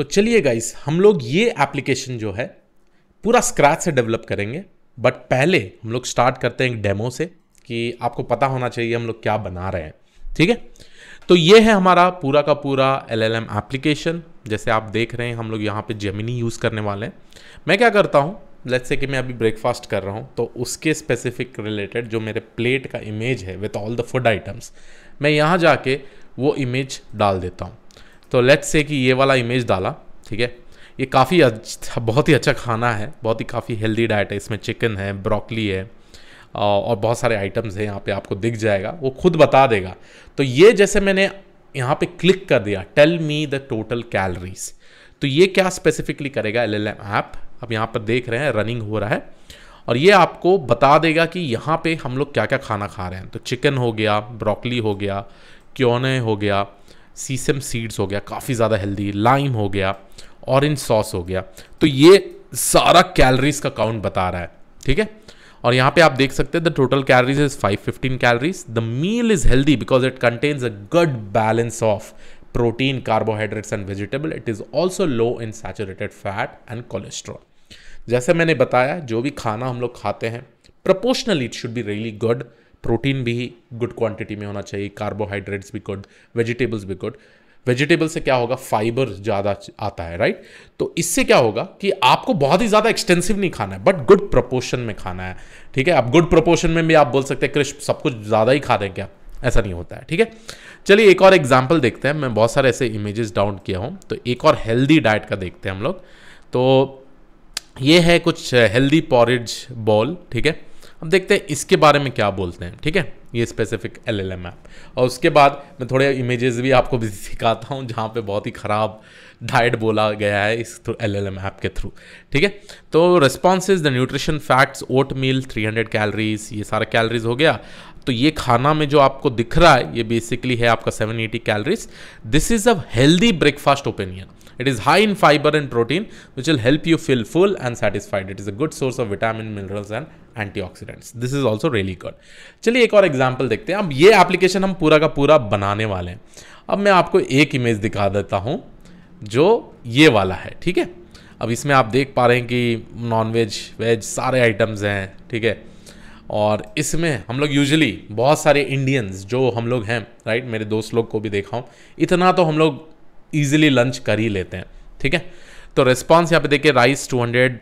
तो चलिए गाइस हम लोग ये एप्लीकेशन जो है पूरा स्क्रैच से डेवलप करेंगे बट पहले हम लोग स्टार्ट करते हैं एक डेमो से कि आपको पता होना चाहिए हम लोग क्या बना रहे हैं ठीक है तो ये है हमारा पूरा का पूरा एल एल एम एप्लीकेशन जैसे आप देख रहे हैं हम लोग यहाँ पे जेमिनी यूज़ करने वाले हैं मैं क्या करता हूँ लेट्स से कि मैं अभी ब्रेकफास्ट कर रहा हूँ तो उसके स्पेसिफिक रिलेटेड जो मेरे प्लेट का इमेज है with all the food items मैं यहाँ जाके वो इमेज डाल देता हूँ तो लेट्स से कि ये वाला इमेज डाला ठीक है ये काफ़ी अच्छा बहुत ही अच्छा खाना है बहुत ही काफ़ी हेल्दी डाइट है इसमें चिकन है ब्रोकली है और बहुत सारे आइटम्स हैं यहाँ पे आपको दिख जाएगा वो खुद बता देगा तो ये जैसे मैंने यहाँ पे क्लिक कर दिया tell me the total calories तो ये क्या स्पेसिफिकली करेगा एल एल एम ऐप अब यहाँ पर देख रहे हैं रनिंग हो रहा है और ये आपको बता देगा कि यहाँ पे हम लोग क्या क्या खाना खा रहे हैं तो चिकन हो गया ब्रोकली हो गया क्योने हो गया सीसम सीड्स हो गया काफ़ी ज़्यादा हेल्दी लाइम हो गया ऑरेंज सॉस हो गया तो ये सारा कैलरीज का काउंट बता रहा है ठीक है और यहाँ पे आप देख सकते हैं the total calories is 515 calories the meal is healthy because it contains a good balance of protein carbohydrates and vegetable it is also low in saturated fat and cholesterol जैसे मैंने बताया जो भी खाना हम लोग खाते हैं proportionally it should be really good protein भी गुड क्वांटिटी में होना चाहिए कार्बोहाइड्रेट्स भी गुड वेजिटेबल्स भी गुड वेजिटेबल से क्या होगा फाइबर ज़्यादा आता है राइट तो इससे क्या होगा कि आपको बहुत ही ज़्यादा एक्सटेंसिव नहीं खाना है बट गुड प्रपोर्शन में खाना है ठीक है आप गुड प्रपोर्शन में भी आप बोल सकते हैं क्रिश सब कुछ ज़्यादा ही खा रहे हैं क्या ऐसा नहीं होता है ठीक है चलिए एक और एग्जाम्पल देखते हैं मैं बहुत सारे ऐसे इमेजेस डाउन किया हूँ तो एक और हेल्दी डाइट का देखते हैं हम लोग तो ये है कुछ हेल्दी पॉरिज बॉल ठीक है अब देखते हैं इसके बारे में क्या बोलते हैं ठीक है ये specific L L M app और उसके बाद मैं थोड़े इमेजेस भी आपको सिखाता हूँ जहाँ पे बहुत ही ख़राब डाइट बोला गया है इस through L L M app के थ्रू ठीक है तो responses the nutrition facts oatmeal three hundred calories ये सारा कैलरीज हो गया तो ये खाना में जो आपको दिख रहा है ये बेसिकली है आपका seven eighty calories this is a healthy breakfast opinion It is high in fiber and protein, which will help you feel full and satisfied. It is a good source of vitamin, minerals and antioxidants this is also really good चलिए एक और example देखते हैं अब ये application हम पूरा का पूरा बनाने वाले हैं अब मैं आपको एक इमेज दिखा देता हूँ जो ये वाला है ठीक है अब इसमें आप देख पा रहे हैं कि नॉन वेज वेज सारे आइटम्स हैं ठीक है और इसमें हम लोग यूजली बहुत सारे इंडियंस जो हम लोग हैं राइट मेरे दोस्त लोग को भी देखा हूँ इतना तो हम लोग ईजिली लंच कर ही लेते हैं ठीक है तो रेस्पॉन्स यहाँ पे देखिए rice two hundred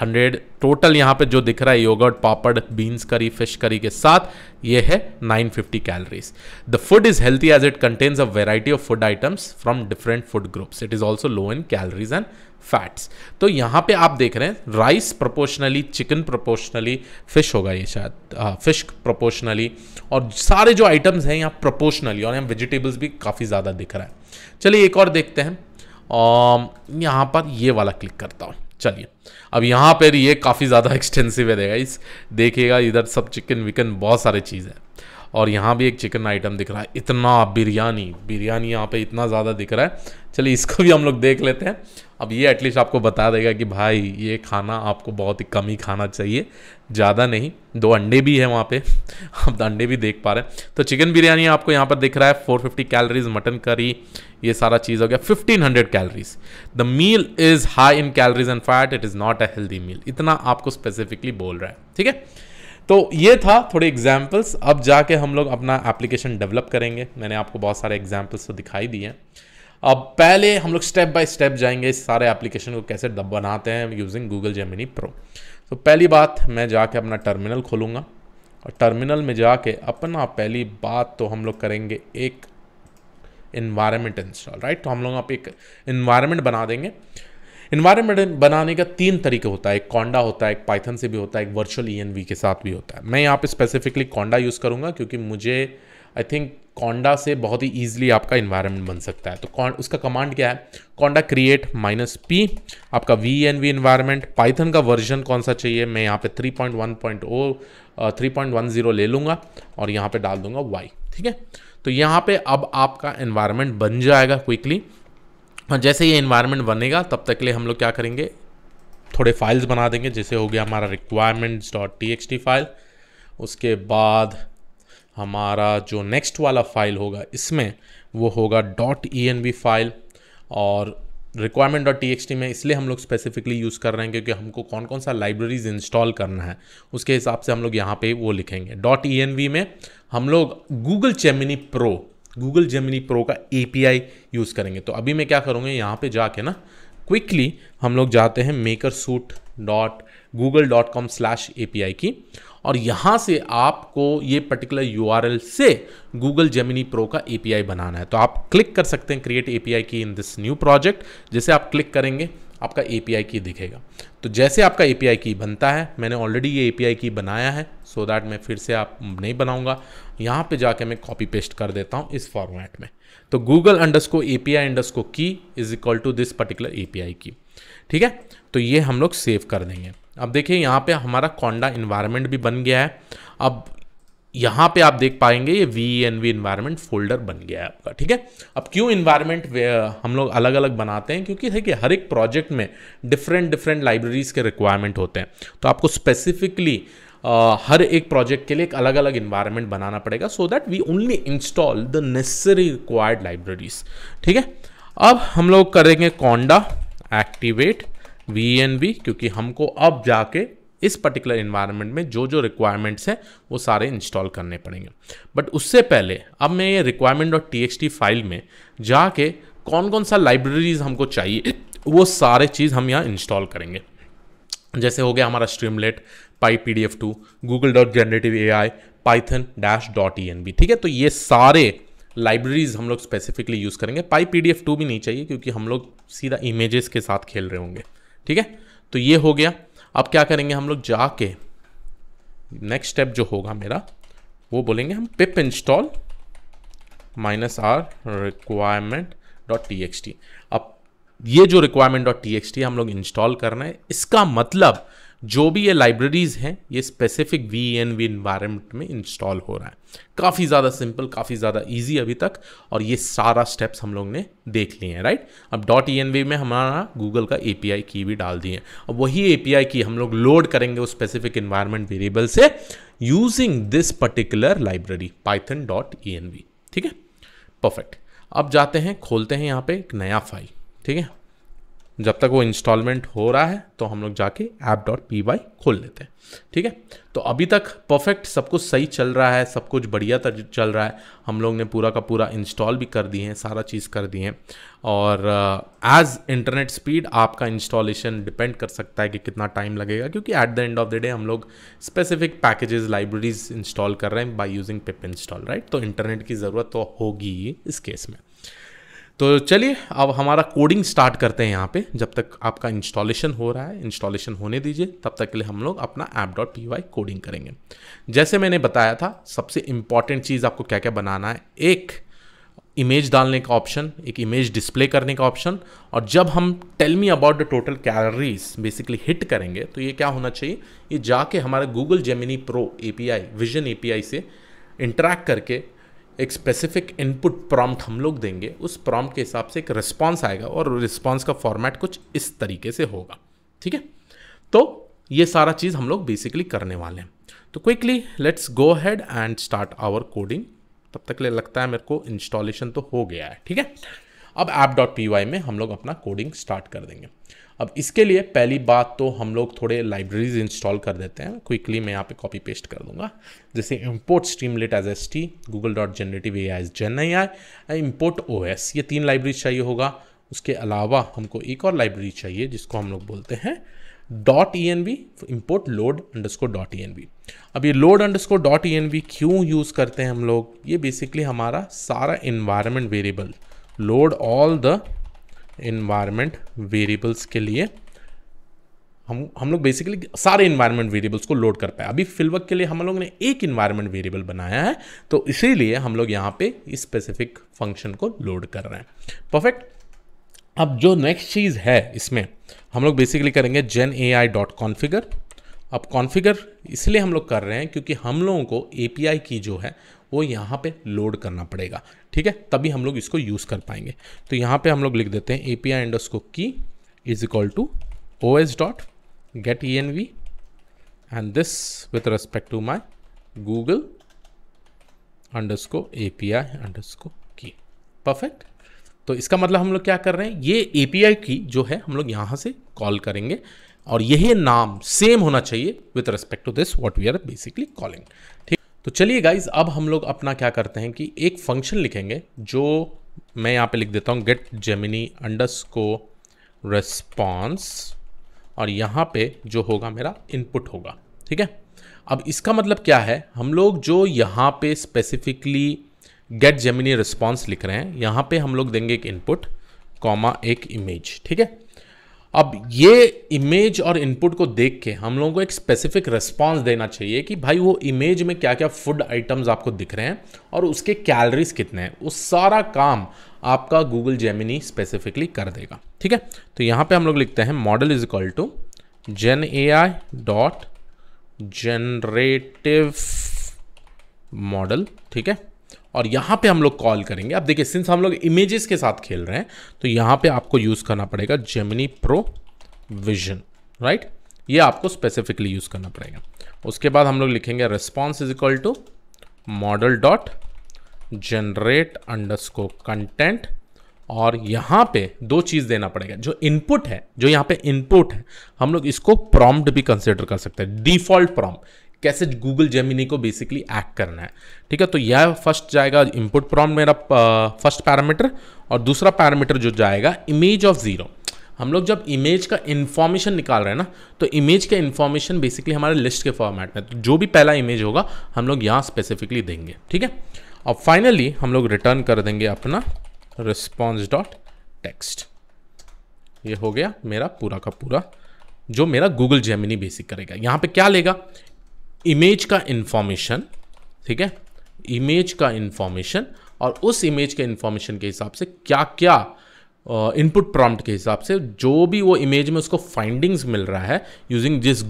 hundred total यहाँ पे जो दिख रहा है yogurt papad beans curry fish curry के साथ ये है 950 calories the food is healthy as it contains a variety of food items from different food groups it is also low in calories and fats तो यहाँ पे आप देख रहे हैं rice proportionally chicken proportionally fish होगा ये शायद फिश हाँ, प्रोपोर्शनली और सारे जो आइटम्स हैं यहाँ प्रोपोर्शनली और यहाँ वेजिटेबल्स भी काफ़ी ज़्यादा दिख रहा है चलिए एक और देखते हैं यहाँ पर ये वाला क्लिक करता हूँ चलिए अब यहाँ पर ये काफ़ी ज़्यादा एक्सटेंसिव है देगा इस देखिएगा इधर सब चिकन विकन बहुत सारी चीज़ है और यहाँ भी एक चिकन आइटम दिख रहा है इतना बिरयानी बिरयानी यहाँ पे इतना ज़्यादा दिख रहा है चलिए इसको भी हम लोग देख लेते हैं अब ये एटलीस्ट आपको बता देगा कि भाई ये खाना आपको बहुत ही कम ही खाना चाहिए ज़्यादा नहीं दो अंडे भी है वहाँ पे आप अंडे भी देख पा रहे हैं तो चिकन बिरयानी आपको यहाँ पर दिख रहा है 450 कैलोरीज मटन करी ये सारा चीज़ हो गया 1500 calories the meal is high in calories and fat it is not a healthy meal इतना आपको स्पेसिफिकली बोल रहा है ठीक है तो ये था थोड़े एग्जाम्पल्स अब जाके हम लोग अपना एप्लीकेशन डेवलप करेंगे मैंने आपको बहुत सारे एग्जाम्पल्स तो दिखाई दिए हैं अब पहले हम लोग स्टेप बाय स्टेप जाएंगे इस सारे एप्लीकेशन को कैसे बनाते हैं यूजिंग गूगल जेमिनी प्रो तो पहली बात मैं जाके अपना टर्मिनल खोलूँगा और टर्मिनल में जाके अपना पहली बात तो हम लोग करेंगे एक इन्वायरमेंट इंस्टॉल राइट तो हम लोग आप एक इन्वायरमेंट बना देंगे इन्वायरमेंट बनाने का तीन तरीके होता है एक कॉन्डा होता है एक पाइथन से भी होता है एक वर्चुअल ई e के साथ भी होता है मैं यहाँ पर स्पेसिफिकली कॉन्डा यूज़ करूँगा क्योंकि मुझे आई थिंक कॉन्डा से बहुत ही ईजिली आपका इन्वायरमेंट बन सकता है तो कौन उसका कमांड क्या है कॉन्डा क्रिएट माइनस पी आपका V N V environment python का वर्जन कौन सा चाहिए मैं यहाँ पे 3.1.0 3.10 ले लूँगा और यहाँ पे डाल दूंगा वाई ठीक है तो यहाँ पे अब आपका इन्वायरमेंट बन जाएगा क्विकली और हाँ, जैसे ये इन्वायरमेंट बनेगा तब तक के लिए हम लोग क्या करेंगे थोड़े फाइल्स बना देंगे जैसे हो गया हमारा requirements dot T T file उसके बाद हमारा जो नेक्स्ट वाला फाइल होगा इसमें वो होगा डॉट ई एन फाइल और रिक्वायरमेंट डॉट टी टी में इसलिए हम लोग स्पेसिफिकली यूज़ कर रहे हैं क्योंकि हमको कौन कौन सा लाइब्रेरीज इंस्टॉल करना है उसके हिसाब से हम लोग यहाँ पे वो लिखेंगे डॉट ई एन में हम लोग Google Gemini pro Google Gemini pro का ए यूज़ करेंगे तो अभी मैं क्या करूँगा यहाँ पर जाके ना क्विकली हम लोग जाते हैं maker suite dot Google dot com slash A की और यहाँ से आपको ये पर्टिकुलर यू से गूगल जेमिनी प्रो का ए बनाना है तो आप क्लिक कर सकते हैं क्रिएट ए की इन दिस न्यू प्रोजेक्ट जैसे आप क्लिक करेंगे आपका ए की दिखेगा तो जैसे आपका ए की बनता है मैंने ऑलरेडी ये ए की बनाया है सो so दैट मैं फिर से आप नहीं बनाऊँगा यहाँ पे जाके मैं कॉपी पेस्ट कर देता हूँ इस फॉर्मेट में तो Google underscore A P I underscore key is equal to this particular A P I key ठीक है तो ये हम लोग सेव कर देंगे अब देखिए यहाँ पे हमारा कौंडा इन्वायरमेंट भी बन गया है अब यहाँ पे आप देख पाएंगे ये V N V environment folder बन गया है आपका ठीक है अब क्यों इन्वायरमेंट हम लोग अलग अलग बनाते हैं क्योंकि है कि हर एक प्रोजेक्ट में डिफरेंट डिफरेंट लाइब्रेरीज़ के रिक्वायरमेंट होते हैं तो आपको स्पेसिफिकली हर एक प्रोजेक्ट के लिए एक अलग अलग इन्वायरमेंट बनाना पड़ेगा so that we only install the necessary required libraries ठीक है अब हम लोग करेंगे कौंडा एक्टिवेट वी क्योंकि हमको अब जाके इस पर्टिकुलर इन्वायरमेंट में जो जो रिक्वायरमेंट्स हैं वो सारे इंस्टॉल करने पड़ेंगे बट उससे पहले अब मैं ये रिक्वायरमेंट और टी फाइल में जाके कौन कौन सा लाइब्रेरीज हमको चाहिए वो सारे चीज़ हम यहाँ इंस्टॉल करेंगे जैसे हो गया हमारा Streamlit pypdf2 google.generative.ai python B e ठीक है तो ये सारे लाइब्रेरीज हम लोग स्पेसिफिकली यूज़ करेंगे पाई पी भी नहीं चाहिए क्योंकि हम लोग सीधा इमेजेस के साथ खेल रहे होंगे ठीक है तो ये हो गया अब क्या करेंगे हम लोग जाके नेक्स्ट स्टेप जो होगा मेरा वो बोलेंगे हम pip install minus R requirement dot T X T अब ये जो requirement dot T X T हम लोग इंस्टॉल कर रहे हैं इसका मतलब जो भी ये लाइब्रेरीज़ हैं ये specific V N V environment में इंस्टॉल हो रहा है काफ़ी ज़्यादा सिंपल काफ़ी ज़्यादा इजी अभी तक और ये सारा स्टेप्स हम लोग ने देख लिए हैं राइट अब डॉट ई एन वी में हमारा गूगल का ए पी आई की भी डाल दिए हैं अब वही ए पी आई की हम लोग लोड करेंगे उस स्पेसिफिक इन्वायरमेंट वेरिएबल से using this particular library python dot E N V ठीक है परफेक्ट अब जाते हैं खोलते हैं यहाँ पे एक नया फाइल ठीक है जब तक वो इंस्टॉलमेंट हो रहा है तो हम लोग जाके ऐप डॉट पी वाई खोल लेते हैं ठीक है तो अभी तक परफेक्ट सब कुछ सही चल रहा है सब कुछ बढ़िया चल रहा है हम लोग ने पूरा का पूरा इंस्टॉल भी कर दिए हैं सारा चीज़ कर दिए हैं और एज इंटरनेट स्पीड आपका इंस्टॉलेशन डिपेंड कर सकता है कि कितना टाइम लगेगा क्योंकि at the end of the day हम लोग स्पेसिफिक पैकेजेस लाइब्रेरीज इंस्टॉल कर रहे हैं by using pip install right तो इंटरनेट की ज़रूरत तो होगी इस केस में तो चलिए अब हमारा कोडिंग स्टार्ट करते हैं यहाँ पे जब तक आपका इंस्टॉलेशन हो रहा है इंस्टॉलेशन होने दीजिए तब तक के लिए हम लोग अपना app dot P Y coding करेंगे जैसे मैंने बताया था सबसे इम्पॉर्टेंट चीज़ आपको क्या क्या बनाना है एक इमेज डालने का ऑप्शन एक इमेज डिस्प्ले करने का ऑप्शन और जब हम tell me about the total calories basically hit करेंगे तो ये क्या होना चाहिए ये जाके हमारे Google Gemini pro I vision I से इंटरेक्ट करके एक स्पेसिफिक इनपुट प्रॉम्प्ट हम लोग देंगे उस प्रॉम्प्ट के हिसाब से एक रिस्पॉन्स आएगा और रिस्पॉन्स का फॉर्मेट कुछ इस तरीके से होगा ठीक है तो ये सारा चीज़ हम लोग बेसिकली करने वाले हैं तो quickly let's go head and start our coding तब तक ले लगता है मेरे को इंस्टॉलेशन तो हो गया है ठीक है अब ऐप डॉट पी वाई में हम लोग अपना कोडिंग स्टार्ट कर देंगे अब इसके लिए पहली बात तो हम लोग थोड़े लाइब्रेरीज इंस्टॉल कर देते हैं क्विकली मैं यहाँ पे कॉपी पेस्ट कर दूंगा जैसे import streamlit as S T Google dot generative A I as gen I I import O S ये तीन लाइब्रेरी चाहिए होगा उसके अलावा हमको एक और लाइब्रेरी चाहिए जिसको हम लोग बोलते हैं dot E N B import load score dot E N B अब ये load score dot E N B क्यों यूज़ करते हैं हम लोग ये बेसिकली हमारा सारा environment variable load all the environment variables के लिए हम हम लोग बेसिकली सारे इन्वायरमेंट वेरिएबल्स को लोड कर पाए अभी फिलवक के लिए हम लोग ने एक इन्वायरमेंट वेरिएबल बनाया है तो इसीलिए हम लोग यहाँ पे स्पेसिफिक फंक्शन को लोड कर रहे हैं परफेक्ट अब जो नेक्स्ट चीज़ है इसमें हम लोग बेसिकली करेंगे gen A I dot configure अब कॉन्फिगर इसलिए हम लोग कर रहे हैं क्योंकि हम लोगों को ए की जो है वो यहाँ पे लोड करना पड़ेगा ठीक है तभी हम लोग इसको यूज़ कर पाएंगे तो यहाँ पे हम लोग लिख देते हैं ए P I underscore key is equal to O S dot get E N and this with respect to my Google underscore A P I underscore key perfect तो इसका मतलब हम लोग क्या कर रहे हैं ये एपीआई की जो है हम लोग यहाँ से कॉल करेंगे और यही नाम सेम होना चाहिए with respect to this what we are basically calling ठीक तो चलिए गाइज अब हम लोग अपना क्या करते हैं कि एक फंक्शन लिखेंगे जो मैं यहाँ पे लिख देता हूँ गेट जेमिनी अंडस को रेस्पॉन्स और यहाँ पे जो होगा मेरा इनपुट होगा ठीक है अब इसका मतलब क्या है हम लोग जो यहाँ पे स्पेसिफिकली गेट जेमिनी रिस्पॉन्स लिख रहे हैं यहाँ पे हम लोग देंगे एक इनपुट कॉमा एक इमेज ठीक है अब ये इमेज और इनपुट को देख के हम लोगों को एक स्पेसिफिक रिस्पॉन्स देना चाहिए कि भाई वो इमेज में क्या क्या फूड आइटम्स आपको दिख रहे हैं और उसके कैलरीज कितने हैं वो सारा काम आपका गूगल जेमिनी स्पेसिफिकली कर देगा ठीक है तो यहाँ पे हम लोग लिखते हैं model is equal to gen A I dot generative model ठीक है और यहाँ पे हम लोग कॉल करेंगे अब देखिए सिंस हम लोग इमेजेस के साथ खेल रहे हैं तो यहाँ पे आपको यूज़ करना पड़ेगा जेमिनी प्रो विजन राइट ये आपको स्पेसिफिकली यूज़ करना पड़ेगा उसके बाद हम लोग लिखेंगे response is equal to model dot generate underscore content और यहाँ पे दो चीज़ देना पड़ेगा जो इनपुट है जो यहाँ पे इनपुट है हम लोग इसको प्रॉम्प्ट भी कंसिडर कर सकते हैं डिफॉल्ट प्रॉम्प्ट कैसे गूगल जेमिनी को बेसिकली एक्ट करना है ठीक है तो यह फर्स्ट जाएगा इनपुट प्रॉम्प्ट मेरा फर्स्ट पैरामीटर और दूसरा पैरामीटर जो जाएगा इमेज ऑफ ज़ीरो हम लोग जब इमेज का इन्फॉर्मेशन निकाल रहे हैं ना तो इमेज का इन्फॉर्मेशन बेसिकली हमारे लिस्ट के फॉर्मेट में तो जो भी पहला इमेज होगा हम लोग यहाँ स्पेसिफिकली देंगे ठीक है और फाइनली हम लोग रिटर्न कर देंगे अपना रिस्पॉन्स डॉट टेक्स्ट ये हो गया मेरा पूरा का पूरा जो मेरा गूगल जेमिनी बेसिक करेगा यहाँ पे क्या लेगा इमेज का इन्फॉर्मेशन ठीक है इमेज का इन्फॉर्मेशन और उस इमेज के इन्फॉर्मेशन के हिसाब से क्या क्या इनपुट प्रॉम्प्ट के हिसाब से जो भी वो इमेज में उसको फाइंडिंग्स मिल रहा है यूजिंग जिस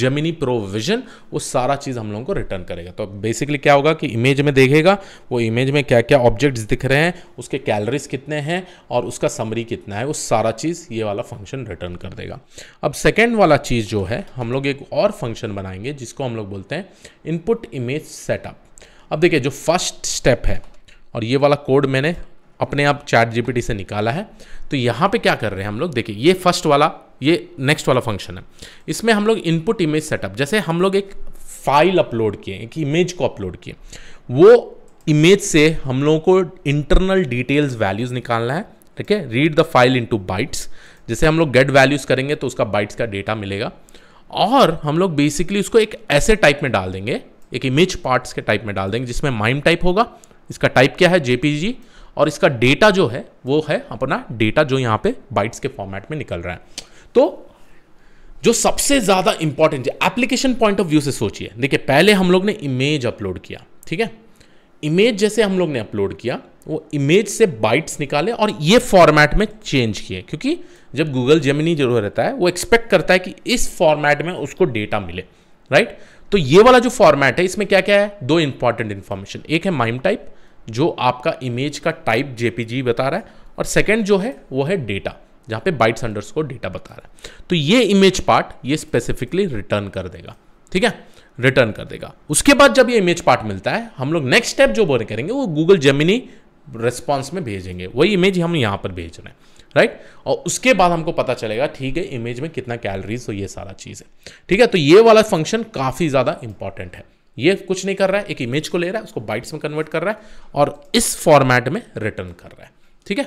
जेमिनी प्रो विजन वो सारा चीज़ हम लोगों को रिटर्न करेगा तो बेसिकली क्या होगा कि इमेज में देखेगा वो इमेज में क्या क्या ऑब्जेक्ट्स दिख रहे हैं उसके कैलरीज कितने हैं और उसका समरी कितना है वो सारा चीज़ ये वाला फंक्शन रिटर्न कर देगा अब सेकेंड वाला चीज़ जो है हम लोग एक और फंक्शन बनाएंगे जिसको हम लोग बोलते हैं इनपुट इमेज सेटअप अब देखिए जो फर्स्ट स्टेप है और ये वाला कोड मैंने अपने आप चैट जीपीटी से निकाला है तो यहाँ पे क्या कर रहे हैं हम लोग देखिए ये फर्स्ट वाला ये नेक्स्ट वाला फंक्शन है इसमें हम लोग इनपुट इमेज सेटअप जैसे हम लोग एक फाइल अपलोड किए एक इमेज को अपलोड किए वो इमेज से हम लोगों को इंटरनल डिटेल्स वैल्यूज़ निकालना है ठीक है read the file into bytes जैसे हम लोग गेट वैल्यूज़ करेंगे तो उसका बाइट्स का डेटा मिलेगा और हम लोग बेसिकली उसको एक ऐसे टाइप में डाल देंगे एक इमेज पार्ट्स के टाइप में डाल देंगे जिसमें माइम टाइप होगा इसका टाइप क्या है जेपीजी और इसका डेटा जो है वो है अपना डेटा जो यहाँ पे बाइट्स के फॉर्मेट में निकल रहा है तो जो सबसे ज़्यादा इंपॉर्टेंट है एप्लीकेशन पॉइंट ऑफ व्यू से सोचिए देखिए पहले हम लोग ने इमेज अपलोड किया ठीक है इमेज जैसे हम लोग ने अपलोड किया वो इमेज से बाइट्स निकाले और ये फॉर्मेट में चेंज किए क्योंकि जब गूगल जेमिनी जो रहता है वो एक्सपेक्ट करता है कि इस फॉर्मेट में उसको डेटा मिले राइट तो ये वाला जो फॉर्मेट है इसमें क्या क्या है दो इंपॉर्टेंट इन्फॉर्मेशन एक है माइम टाइप जो आपका इमेज का टाइप जेपीजी बता रहा है और सेकेंड जो है वो है डेटा जहां पे बाइट्स अंडर्स को डेटा बता रहा है तो ये इमेज पार्ट ये स्पेसिफिकली रिटर्न कर देगा ठीक है रिटर्न कर देगा उसके बाद जब ये इमेज पार्ट मिलता है हम लोग नेक्स्ट स्टेप जो बोले करेंगे वो गूगल जेमिनी रेस्पॉन्स में भेजेंगे वही इमेज हम यहाँ पर भेज रहे हैं राइट और उसके बाद हमको पता चलेगा ठीक है इमेज में कितना कैलरीज हो ये सारा चीज़ है ठीक है तो ये वाला फंक्शन काफ़ी ज़्यादा इंपॉर्टेंट है ये कुछ नहीं कर रहा है एक इमेज को ले रहा है उसको बाइट्स में कन्वर्ट कर रहा है और इस फॉर्मेट में रिटर्न कर रहा है ठीक है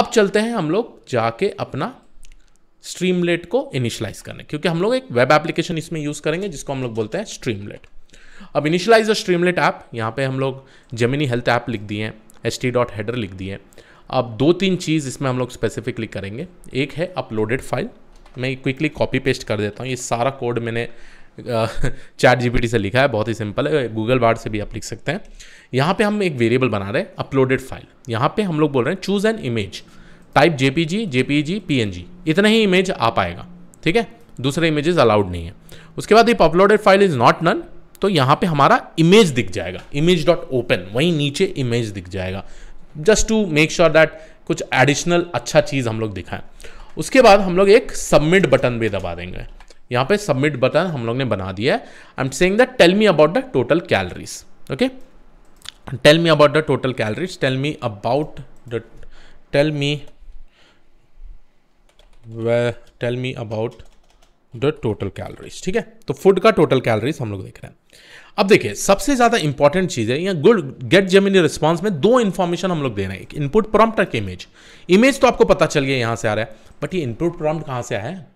अब चलते हैं हम लोग जाके अपना स्ट्रीमलेट को इनिशलाइज करने क्योंकि हम लोग एक वेब एप्लीकेशन इसमें यूज़ करेंगे जिसको हम लोग बोलते हैं स्ट्रीमलेट अब इनिशलाइज द स्ट्रीमलेट ऐप यहाँ पे हम लोग जेमिनी हेल्थ ऐप लिख दिए हैं एस टी डॉट हेडर लिख दिए अब दो तीन चीज़ इसमें हम लोग स्पेसिफिकली करेंगे एक है अपलोडेड फाइल मैं क्विकली कॉपी पेस्ट कर देता हूँ ये सारा कोड मैंने चैट जीपीटी से लिखा है बहुत ही सिंपल है गूगल बार से भी आप लिख सकते हैं यहाँ पे हम एक वेरिएबल बना रहे हैं अपलोडेड फाइल यहाँ पे हम लोग बोल रहे हैं choose an image type JPG JPG PNG इतना ही इमेज आ पाएगा ठीक है दूसरे इमेजेस अलाउड नहीं है उसके बाद if uploaded file is not none तो यहाँ पे हमारा इमेज दिख जाएगा इमेज डॉट ओपन वहीं नीचे इमेज दिख जाएगा just to make sure that कुछ एडिशनल अच्छा चीज़ हम लोग दिखाएं उसके बाद हम लोग एक सबमिट बटन भी दबा देंगे यहाँ पे सबमिट बटन हम लोग ने बना दिया है I am saying that tell me about the total calories okay tell me about the total calories tell me about the tell me tell me about the total calories ठीक है तो food का टोटल कैलरीज हम लोग देख रहे हैं अब देखिए सबसे ज़्यादा इंपॉर्टेंट चीज़ है यहाँ गुड गेट जेमिनी रिस्पॉन्स में दो इन्फॉर्मेशन हम लोग दे रहे हैं एक इनपुट प्रॉम्प्ट और इमेज इमेज तो आपको पता चल गया यहाँ से आ रहा है बट ये इनपुट प्रॉम्प्ट कहाँ से आया है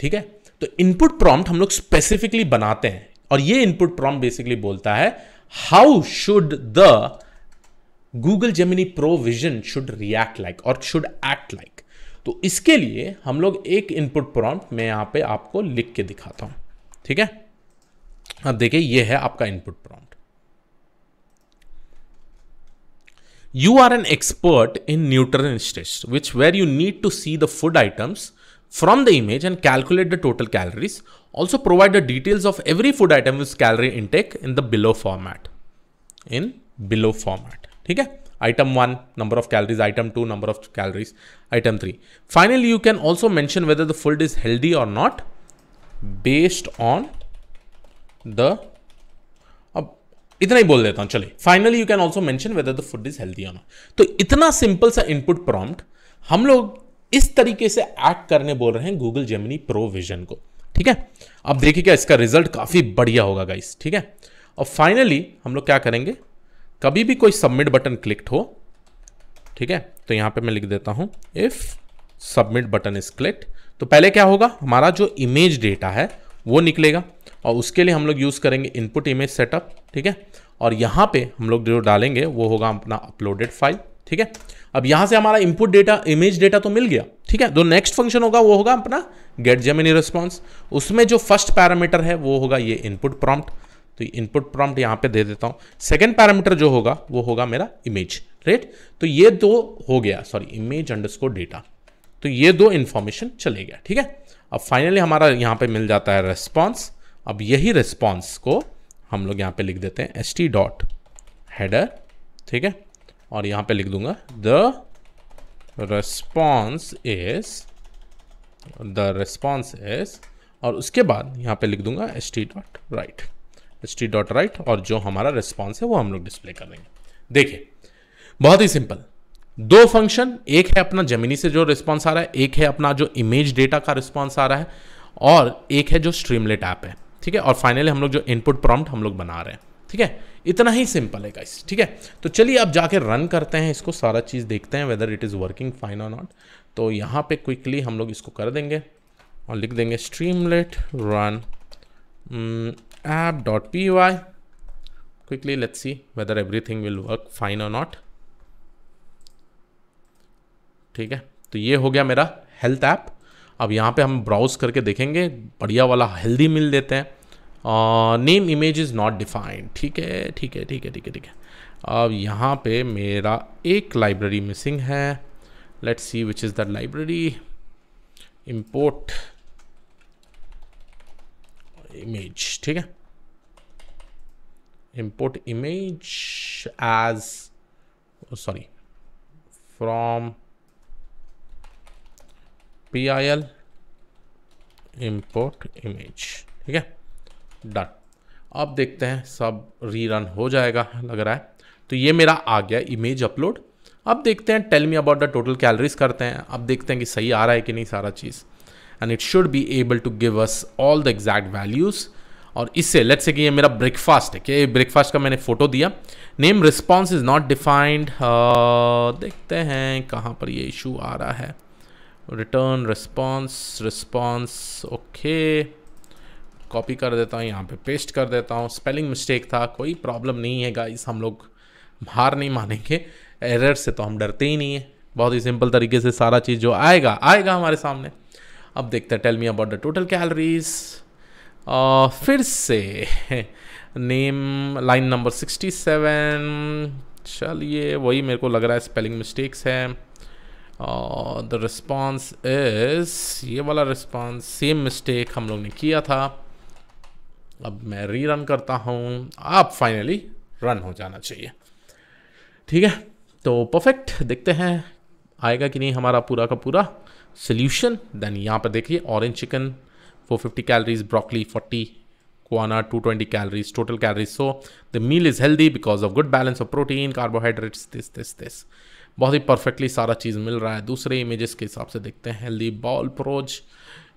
ठीक है तो इनपुट प्रॉम्प्ट हम लोग स्पेसिफिकली बनाते हैं और ये इनपुट प्रॉम्प्ट बेसिकली बोलता है how should the Google Gemini pro vision should react like और शुड एक्ट लाइक तो इसके लिए हम लोग एक इनपुट प्रॉम्प्ट मैं यहां पे आपको लिख के दिखाता हूं ठीक है अब देखिए ये है आपका input prompt you are an expert in nutritionist which where you need to see the food items from the image and calculate the total calories. Also provide the details of every food item with calorie intake in the below format. In below format. Okay? Item 1, number of calories. Item 2, number of calories. Item 3. Finally, you can also mention whether the food is healthy or not based on the इतना ही बोल देता हूँ चलिए finally you can also mention whether the food is healthy on तो इतना simple सा input prompt हम लोग इस तरीके से एक्ट करने बोल रहे हैं गूगल जेमिनी प्रो विजन को ठीक है अब देखिएगा इसका रिजल्ट काफ़ी बढ़िया होगा गाइस ठीक है और फाइनली हम लोग क्या करेंगे कभी भी कोई सबमिट बटन क्लिक्ड हो ठीक है तो यहां पे मैं लिख देता हूं if submit button is clicked तो पहले क्या होगा हमारा जो इमेज डेटा है वो निकलेगा और उसके लिए हम लोग यूज़ करेंगे इनपुट इमेज सेटअप ठीक है और यहां पे हम लोग जो डालेंगे वो होगा अपना अपलोडेड फाइल ठीक है अब यहां से हमारा इनपुट डेटा इमेज डेटा तो मिल गया ठीक है जो नेक्स्ट फंक्शन होगा वो होगा अपना गेट जेमिनी रिस्पॉन्स उसमें जो फर्स्ट पैरामीटर है वो होगा ये इनपुट प्रॉम्प्ट तो इनपुट प्रॉम्प्ट यहां पे दे देता हूं सेकेंड पैरामीटर जो होगा वो होगा मेरा इमेज राइट तो ये दो हो गया सॉरी इमेज अंडरस्कोर डेटा तो ये दो इन्फॉर्मेशन चले गया ठीक है अब फाइनली हमारा यहां पे मिल जाता है रेस्पॉन्स अब यही रेस्पॉन्स को हम लोग यहां पे लिख देते हैं एस टी डॉट हैडर ठीक है और यहां पे लिख दूंगा the response is the response is और उसके बाद यहां पे लिख दूंगा S T dot write S T dot write और जो हमारा रेस्पॉन्स है वो हम लोग डिस्प्ले कर देंगे देखिए बहुत ही सिंपल दो फंक्शन एक है अपना जमीनी से जो रिस्पॉन्स आ रहा है एक है अपना जो इमेज डेटा का रिस्पॉन्स आ रहा है और एक है जो स्ट्रीमलेट ऐप है ठीक है और फाइनली हम लोग जो इनपुट प्रॉम्प्ट हम लोग बना रहे हैं ठीक है इतना ही सिंपल है गाइस ठीक है तो चलिए अब जाके रन करते हैं इसको सारा चीज़ देखते हैं whether it is working fine और नॉट तो यहाँ पे क्विकली हम लोग इसको कर देंगे और लिख देंगे streamlit run app dot P Y quickly let see whether everything will work fine और नॉट ठीक है तो ये हो गया मेरा हेल्थ ऐप अब यहाँ पे हम ब्राउज़ करके देखेंगे बढ़िया वाला हेल्दी मिल देते हैं name image is not defined ठीक है ठीक है ठीक है ठीक है ठीक है अब यहाँ पे मेरा एक लाइब्रेरी मिसिंग है let's see which is the library import image ठीक है import image as sorry from P I L import image ठीक है डन अब देखते हैं सब रीरन हो जाएगा लग रहा है तो ये मेरा आ गया इमेज अपलोड अब देखते हैं tell me about the total calories करते हैं अब देखते हैं कि सही आ रहा है कि नहीं सारा चीज़ and it should be able to give us all the exact values और इससे लेट्स से कि ये मेरा ब्रेकफास्ट है कि ब्रेकफास्ट का मैंने फ़ोटो दिया name response is not defined देखते हैं कहाँ पर ये इशू आ रहा है return response response okay copy कर देता हूँ यहाँ पे पेस्ट कर देता हूँ स्पेलिंग मिस्टेक था कोई प्रॉब्लम नहीं है गाइस हम लोग हार नहीं मानेंगे एरर से तो हम डरते ही नहीं है बहुत ही सिंपल तरीके से सारा चीज़ जो आएगा आएगा हमारे सामने अब देखते हैं tell me about the total calories फिर से नेम लाइन नंबर 67 चलिए वही मेरे को लग रहा है स्पेलिंग मिस्टेक्स है द रिस्पॉन्स इज़ ये वाला रिस्पॉन्स सेम मिस्टेक हम लोग ने किया था अब मैं री रन करता हूँ आप फाइनली रन हो जाना चाहिए ठीक है तो परफेक्ट देखते हैं आएगा कि नहीं हमारा पूरा का पूरा सोल्यूशन देन यहाँ पर देखिए orange chicken 450 calories broccoli 40 guana 220 calories total calories so the meal is healthy because of good balance of protein carbohydrates this this this बहुत ही परफेक्टली सारा चीज़ मिल रहा है दूसरे इमेजेस के हिसाब से देखते हैं हेल्दी बॉल प्रोज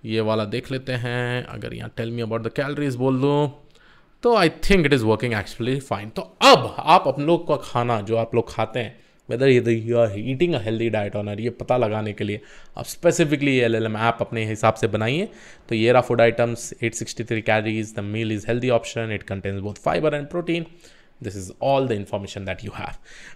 ये वाला देख लेते हैं अगर यहाँ tell me about the calories बोल दूँ तो I think it is working actually fine तो अब आप अपन लोग का खाना जो आप लोग खाते हैं whether you are eating a healthy diet ऑनर ये पता लगाने के लिए आप specifically L L M app अपने हिसाब से बनाइए तो ये रहा food items 863 calories the meal is healthy option it contains both fibre and protein this is all the information that you have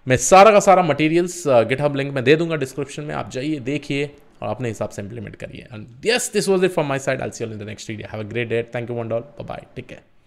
मैं सारा का सारा मटेरियल्स गिटहब लिंक में दे दूंगा डिस्क्रिप्शन में आप जाइए देखिए और अपने हिसाब से इंप्लीमेंट करिए and yes this was it for my side I see all in the next video have a great date thank you one doll bye take care